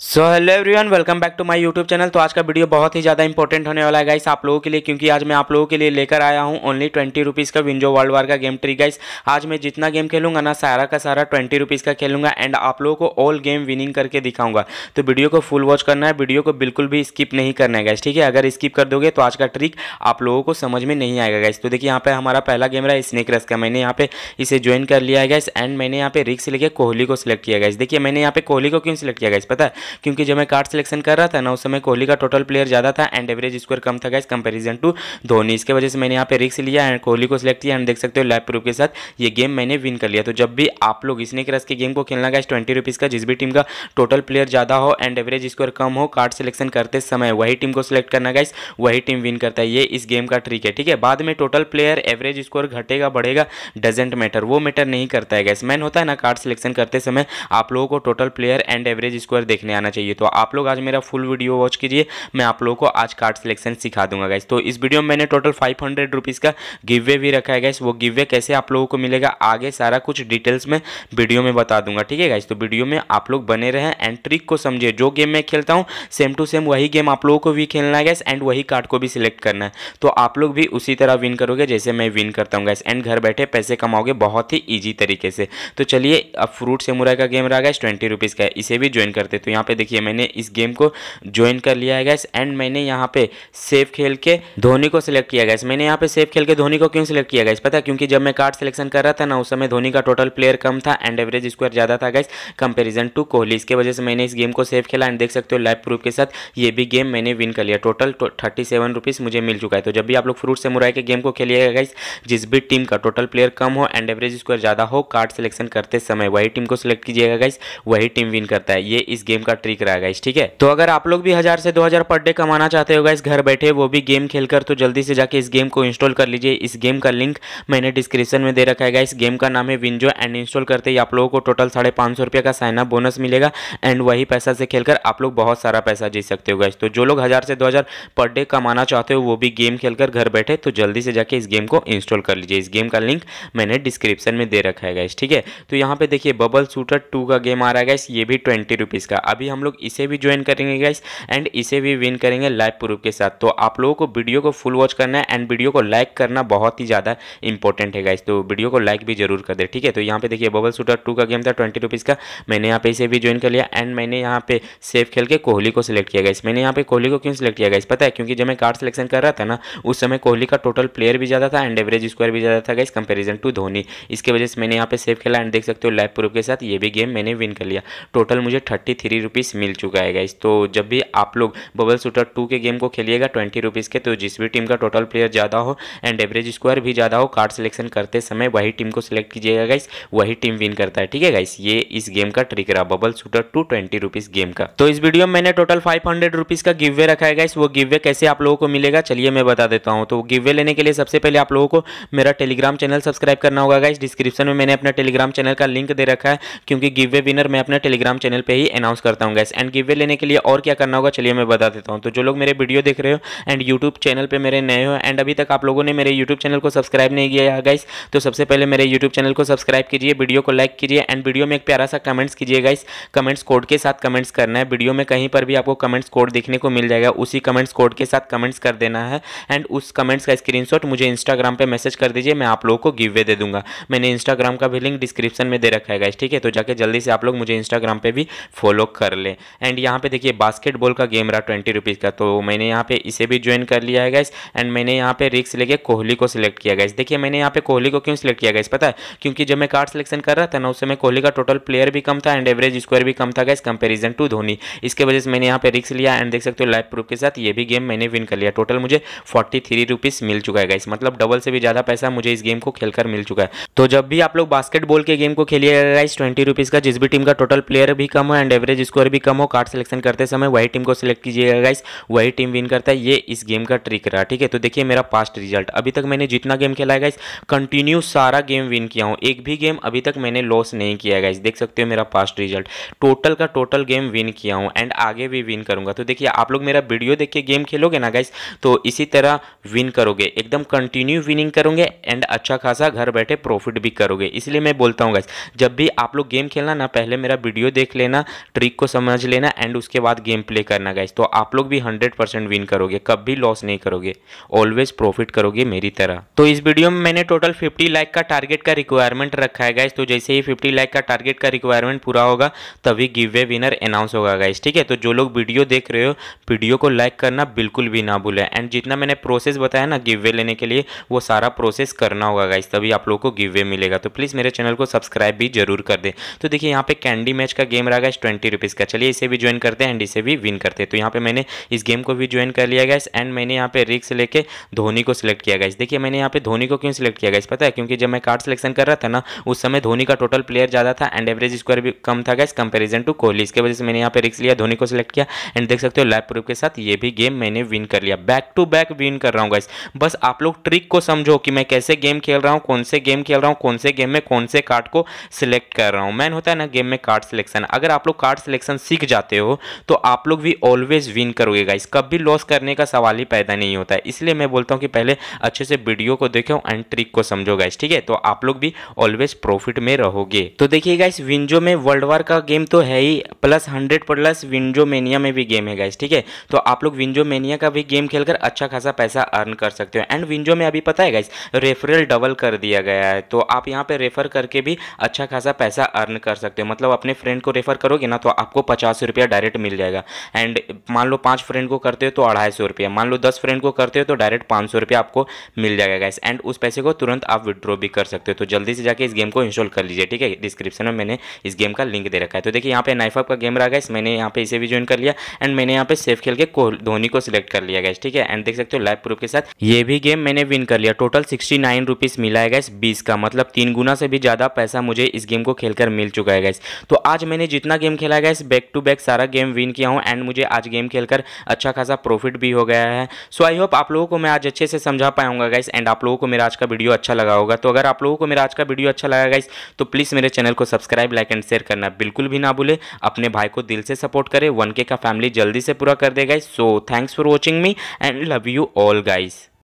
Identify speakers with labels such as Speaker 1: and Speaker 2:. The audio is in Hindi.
Speaker 1: so hello everyone welcome back to my YouTube channel तो आज का वीडियो बहुत ही ज़्यादा इंपॉर्टेंट होने वाला है गाइस आप लोगों के लिए क्योंकि आज मैं आप लोगों के लिए लेकर आया हूँ ओनली ट्वेंटी रुपीज़ का विंजो वर्ल्ड वार का गेम ट्री गाइस आज मैं जितना गेम खेलूंगा ना सारा का सारा ट्वेंटी रुपीज़ का खेलूंगा एंड आप लोगों को ऑल गेम विनिंग करके दिखाऊंगा तो वीडियो को फुल वॉच करना है वीडियो को बिल्कुल भी स्किप नहीं करना है गाइस ठीक है अगर स्किप कर दोगे तो आज का ट्रिक आप लोगों को समझ में नहीं आएगा गाइस तो देखिए यहाँ पर हमारा पहला गेम रहा है स्नेक रस का मैंने यहाँ पे इसे ज्वाइन कर लिया है गाइस एंड मैंने यहाँ पे रिक्स लेके कोहली को सिलेक्ट किया गाइस देखिए मैंने यहाँ पे कोहली को क्यों सिलेक्ट किया गाइस पता है क्योंकि जब मैं कार्ड सिलेक्शन कर रहा था ना उस समय कोहली का टोटल प्लेयर ज़्यादा था एंड एवरेज स्कोर कम था गाइस कंपेरिजन टू धोनी इसके वजह से मैंने यहाँ पे रिक्स लिया एंड कोहली को सिलेक्ट किया एंड देख सकते हो लाइव प्रूफ के साथ ये गेम मैंने विन कर लिया तो जब भी आप लोग इसने क्रस के गेम को खेलना गाइस ट्वेंटी रुपीज़ का जिस भी टीम का टोटल प्लेयर ज़्यादा हो एंड एवरेज स्कोर कम हो कार्ड सिलेक्शन करते समय वही टीम को सिलेक्ट करना गाइस वही टीम विन करता है ये इस गेम का ट्रिक है ठीक है बाद में टोटल प्लेयर एवरेज स्कोर घटेगा बढ़ेगा डजेंट मैटर वो मैटर नहीं करता है गैस मैन होता है ना कार्ड सिलेक्शन करते समय आप लोगों को total player and average score देखने आना चाहिए तो आप लोग आज मेरा फुल वीडियो वॉच कीजिए मैं आप लोगों को आज कार्ड सिलेक्शन सिखा दूंगा गाइस तो इस वीडियो में मैंने टोटल फाइव हंड्रेड रुपीज़ का गिवे भी रखा है गाइस वो गिवे कैसे आप लोगों को मिलेगा आगे सारा कुछ डिटेल्स में वीडियो में बता दूंगा ठीक है गाइस तो वीडियो में आप लोग बने रहें एंड ट्रिक को समझे जो गेम मैं खेलता हूँ सेम टू सेम वही गेम आप लोगों को भी खेलना है गैस एंड वही कार्ड को भी सिलेक्ट करना है तो आप लोग भी उसी तरह विन करोगे जैसे मैं विन करता हूँ गैस एंड घर बैठे पैसे कमाओगे बहुत ही ईजी तरीके से तो चलिए अब फ्रूट से मुराई का गेम रहा गैस ट्वेंटी रुपीज़ का इसे भी ज्वाइन करते तो यहाँ पे देखिए मैंने इस गेम को ज्वाइन कर लिया है गैस एंड मैंने यहाँ पे सेफ खेल के धोनी को सिलेक्ट किया गैस मैंने यहाँ पे सेफ खेल के धोनी को क्यों सिलेक्ट किया गैस पता क्योंकि जब मैं कार्ड सिलेक्शन कर रहा था ना उस समय धोनी का टोटल प्लेयर कम था एंड एवरेज स्क्वायर ज़्यादा था गैस कंपेरिजन टू कोहली इसके वजह से मैंने इस गेम को सेफ खेला एंड देख सकते हो लाइव प्रूफ के साथ ये भी गेम मैंने विन कर लिया टोटल थर्टी सेवन रुपीज़ मुझे मिल चुका है तो जब भी आप लोग फ्रूट से मुराई के गेम को खेलिएगा गैस जिस भी टीम का टोटल प्लेयर कम हो एंड एवरेज स्क्वायर ज़्यादा हो कार्ड सिलेक्शन करते समय वही टीम को सिलेक्ट कीजिएगा गैस वही टीम विन करता है ये इस गेम का ट्रिक रहा गाइस ठीक है तो अगर आप लोग भी हजार से दो हजार पर डे कमाना चाहते हो गाइस घर बैठे वो भी गेम खेलकर तो जल्दी से जाके इस गेम को इंस्टॉल कर लीजिए इस गेम का लिंक मैंने डिस्क्रिप्शन में दे रखा है गाइस गेम का नाम है विंजो एंड इंस्टॉल करते ही आप लोगों को टोटल साढ़े पांच सौ रुपये का साइन अप बोनस मिलेगा एंड वही पैसा से खेलकर आप लोग बहुत सारा पैसा जीत सकते हो गाइस तो जो लोग हज़ार से दो हज़ार पर डे कमाना चाहते हो वो भी गेम खेलकर घर बैठे तो जल्दी से जाके इस गेम को इंस्टॉल कर लीजिए इस गेम का लिंक मैंने डिस्क्रिप्शन में दे रखा है गाइस ठीक है तो यहाँ पे देखिए बबल शूटर टू का गेम आ रहा है गाइस ये भी ट्वेंटी रुपीज़ का अभी अभी हम लोग इसे भी ज्वाइन करेंगे गाइस एंड इसे भी विन करेंगे लाइव प्रूफ के साथ तो आप लोगों को वीडियो को फुल वॉच करना है एंड वीडियो को लाइक करना बहुत ही ज़्यादा इंपॉर्टेंट है गाइस तो वीडियो को लाइक भी जरूर कर दे ठीक है तो यहाँ पे देखिए बबल शूटर टू का गेम था ट्वेंटी रुपीज़ का मैंने यहाँ पे इसे भी ज्वाइन कर लिया एंड मैंने यहाँ पे सेफ खेल के कोहली को सिलेक्ट किया गाइस मैंने यहाँ पे कोहली को क्यों सिलेक्ट किया गाइस पता है क्योंकि जब मैं कार्ड सिलेक्शन कर रहा था ना उस समय कोहली का टोटल प्लेयर भी ज़्यादा था एंड एवरेज स्क्वायर भी ज़्यादा था गाइस कंपेरिजन टू धोनी इसके वजह से मैंने यहाँ पे सेफ खेला एंड देख सकते हो लाइव प्रूफ के साथ ये भी गेम मैंने विन कर लिया टोटल मुझे थर्टी थ्री रुपीस मिल चुका है गाइस तो जब भी आप लोग बबल शूटर टू के गेम को खेलिएगा ट्वेंटी रुपीज़ के तो जिस भी टीम का टोटल प्लेयर ज़्यादा हो एंड एवरेज स्क्वायर भी ज़्यादा हो कार्ड सिलेक्शन करते समय वही टीम को सिलेक्ट कीजिएगा गाइस वही टीम विन करता है ठीक है गाइस ये इस गेम का ट्रिक रहा bubble shooter two twenty rupees game का तो इस वीडियो में मैंने टोटल फाइव हंड्रेड रुपीज़ का गिवे रखा है गाइस वो गिवे कैसे आप लोगों को मिलेगा चलिए मैं बता देता हूँ तो गिवे लेने के लिए सबसे पहले आप लोगों को मेरा टेलीग्राम चैनल सब्सक्राइब करना होगा गाइस डिस्क्रिप्शन में मैंने अपना टेलीग्राम चैनल का लिंक दे रखा है क्योंकि वे विनर मैं अपने टेलीग्राम चैनल पर ही अनाउंस करता हूँ हूँ गैस एंड गिवे लेने के लिए और क्या करना होगा चलिए मैं बता देता हूँ तो जो लोग मेरे वीडियो देख रहे हो एंड यूट्यूब चैनल पर मेरे नए हो एंड अभी तक आप लोगों ने मेरे यूट्यूब चैनल को सब्सक्राइब नहीं किया है गाइस तो सबसे पहले मेरे यूट्यूब चैनल को सब्सक्राइब कीजिए वीडियो को लाइक कीजिए एंड वीडियो में एक प्यारा सा कमेंट्स कीजिए गाइस कमेंट्स कोड के साथ कमेंट्स करना है वीडियो में कहीं पर भी आपको कमेंट्स कोड देखने को मिल जाएगा उसी कमेंट्स कोड के साथ कमेंट्स कर देना है एंड उस कमेंट्स का स्क्रीनशॉट मुझे इंस्टाग्राम पे मैसेज कर दीजिए मैं आप लोगों को गिव वे दे दूंगा मैंने इंस्टाग्राम का भी लिंक डिस्क्रिप्शन में दे रखा है गाइस ठीक है तो जाके जल्दी से आप लोग मुझे इंस्टाग्राम पर भी फॉलो कर कर लें एंड यहाँ पे देखिए बास्केटबॉल का गेम रहा ट्वेंटी रुपीज़ का तो मैंने यहाँ पे इसे भी ज्वाइन कर लिया है गैस एंड मैंने यहाँ पे रिक्स लेके कोहली को सिलेक्ट किया गया देखिए मैंने यहाँ पे कोहली को क्यों सिलेक्ट किया गया पता है क्योंकि जब मैं कार्ड सिलेक्शन कर रहा था ना उस समय कोहली का टोटल प्लेयर भी कम था एंड एवरेज स्क्वायर भी कम था गैस कंपेरिजन टू धोनी इसके वजह से मैंने यहाँ पे रिक्स लिया एंड देख सकते हो लाइफ प्रूफ के साथ ये भी गेम मैंने विन कर लिया टोटल मुझे फोर्टी थ्री मिल चुका है गैस मतलब डबल से भी ज़्यादा पैसा मुझे इस गेम को खेलकर मिल चुका है तो जब भी आप लोग बास्केटबॉल के गेम को खेलिए गाइस ट्वेंटी रुपीज़ का जिस भी टीम का टोटल प्लेयर भी कम हो एंड एवरेज इसको स्कोर भी कम हो कार्ड सिलेक्शन करते समय वही टीम को सिलेक्ट कीजिएगा गाइस वही टीम विन करता है ये इस गेम का ट्रिक रहा ठीक है तो देखिए मेरा पास्ट रिजल्ट अभी तक मैंने जितना गेम खेला है गाइस कंटिन्यू सारा गेम विन किया हूँ एक भी गेम अभी तक मैंने लॉस नहीं किया गाइस देख सकते हो मेरा पास्ट रिजल्ट टोटल का टोटल गेम विन किया हूँ एंड आगे भी विन करूँगा तो देखिए आप लोग मेरा वीडियो देख के गेम खेलोगे ना गाइस तो इसी तरह विन करोगे एकदम कंटिन्यू विनिंग करोगे एंड अच्छा खासा घर बैठे प्रॉफिट भी करोगे इसलिए मैं बोलता हूँ गाइस जब भी आप लोग गेम खेलना ना पहले मेरा वीडियो देख लेना ट्रिक को समझ लेना एंड उसके बाद गेम प्ले करना गाइज तो आप लोग भी हंड्रेड परसेंट विन करोगे कब भी लॉस नहीं करोगे ऑलवेज प्रॉफिट करोगे मेरी तरह तो इस वीडियो में मैंने टोटल फिफ्टी लाइक का टारगेट का रिक्वायरमेंट रखा है गाइज तो जैसे ही फिफ्टी लाइक का टारगेट का रिक्वायरमेंट पूरा होगा तभी गिव वे विनर अनाउंस होगा गाइज ठीक है तो जो लोग वीडियो देख रहे हो वीडियो को लाइक करना बिल्कुल भी ना भूलें एंड जितना मैंने प्रोसेस बताया ना गिव वे लेने के लिए वो सारा प्रोसेस करना होगा गाइज तभी आप लोग को गिव वे मिलेगा तो प्लीज़ मेरे चैनल को सब्सक्राइब भी जरूर कर दे तो देखिए यहाँ पे कैंडी मैच का गेम रहा है ट्वेंटी रुपीज़ का चलिए इसे भी ज्वाइन करते हैं एंड इसे भी विन करते हैं तो यहाँ पे मैंने इस गेम को भी ज्वाइन कर लिया गया एंड मैंने यहाँ पे रिक्स लेके धोनी को सिलेक्ट किया गया देखिए मैंने यहाँ पे धोनी को क्यों सिलेक्ट किया गया पता है क्योंकि जब मैं कार्ड सिलेक्शन कर रहा था ना उस समय धोनी का टोटल प्लेयर ज़्यादा था एंड एवरेज स्क्वायर भी कम था गैस कंपेरिजन टू कोहली इसके वजह से मैंने यहाँ पे रिक्स लिया धोनी को सिलेक्ट किया एंड देख सकते हो लाइव प्रूफ के साथ ये भी गेम मैंने विन कर लिया बैक टू बैक विन कर रहा हूँ गैस बस आप लोग ट्रिक को समझो कि मैं कैसे गेम खेल रहा हूँ कौन से गेम खेल रहा हूँ कौन से गेम में कौन से कार्ड को सिलेक्ट कर रहा हूँ मैन होता है ना गेम में कार्ड सिलेक्शन अगर आप लोग कार्ड सिलेक्शन लेसन सीख जाते हो तो आप लोग भी ऑलवेज विन करोगे गाइस कभी लॉस करने का सवाल ही पैदा नहीं होता है इसलिए मैं बोलता हूँ कि पहले अच्छे से वीडियो को देखो एंड ट्रिक को समझो गाइस ठीक है तो आप लोग भी ऑलवेज प्रॉफिट में रहोगे तो देखिए गाइस विंजो में वर्ल्ड वार का गेम तो है ही plus hundred plus WinZO mania में भी गेम है गाइस ठीक है तो आप लोग विंजो मेनिया का भी गेम खेलकर अच्छा खासा पैसा अर्न कर सकते हो एंड विंजो में अभी पता है गाइस रेफरल डबल कर दिया गया है तो आप यहाँ पे रेफर करके भी अच्छा खासा पैसा अर्न कर सकते हो मतलब अपने फ्रेंड को रेफर करोगे ना तो आपको आपको पचास रुपया डायरेक्ट मिल जाएगा एंड मान लो पांच फ्रेंड को करते हो तो अढ़ाई सौ रुपया मान लो दस फ्रेंड को करते हो तो डायरेक्ट पाँच सौ रुपया आपको मिल जाएगा गैस एंड उस पैसे को तुरंत आप विड्रॉ भी कर सकते हो तो जल्दी से जाकर इस गेम को इंस्टॉल कर लीजिए ठीक है डिस्क्रिप्शन में मैंने इस गेम का लिंक दे रखा है तो देखिए यहाँ पे नाइफअप का गेम रहा गैस मैंने यहाँ पे इसे भी ज्वाइन कर लिया एंड मैंने यहाँ पे सेफ खेल के धोनी को सिलेक्ट कर लिया गैस ठीक है एंड देख सकते हो लाइव प्रूफ के साथ ये भी गेम मैंने विन कर लिया टोटल सिक्सटी नाइन रुपीज़ मिला है गैस बीस का मतलब तीन गुना से भी ज़्यादा पैसा मुझे इस गेम को खेलकर मिल चुका है गैस तो आज मैंने जितना गेम खेला गैस बैक टू बैक सारा गेम विन किया हूँ एंड मुझे आज गेम खेलकर अच्छा खासा प्रॉफिट भी हो गया है सो आई होप आप लोगों को मैं आज अच्छे से समझा पाऊंगा गाइस एंड आप लोगों को मेरा आज का वीडियो अच्छा लगा होगा तो अगर आप लोगों को मेरा आज का वीडियो अच्छा लगा गाइस तो प्लीज़ मेरे चैनल को सब्सक्राइब लाइक एंड शेयर करना बिल्कुल भी ना भूले अपने भाई को दिल से सपोर्ट करें वन का फैमिली जल्दी से पूरा कर दे guys so thanks for watching me and love you all guys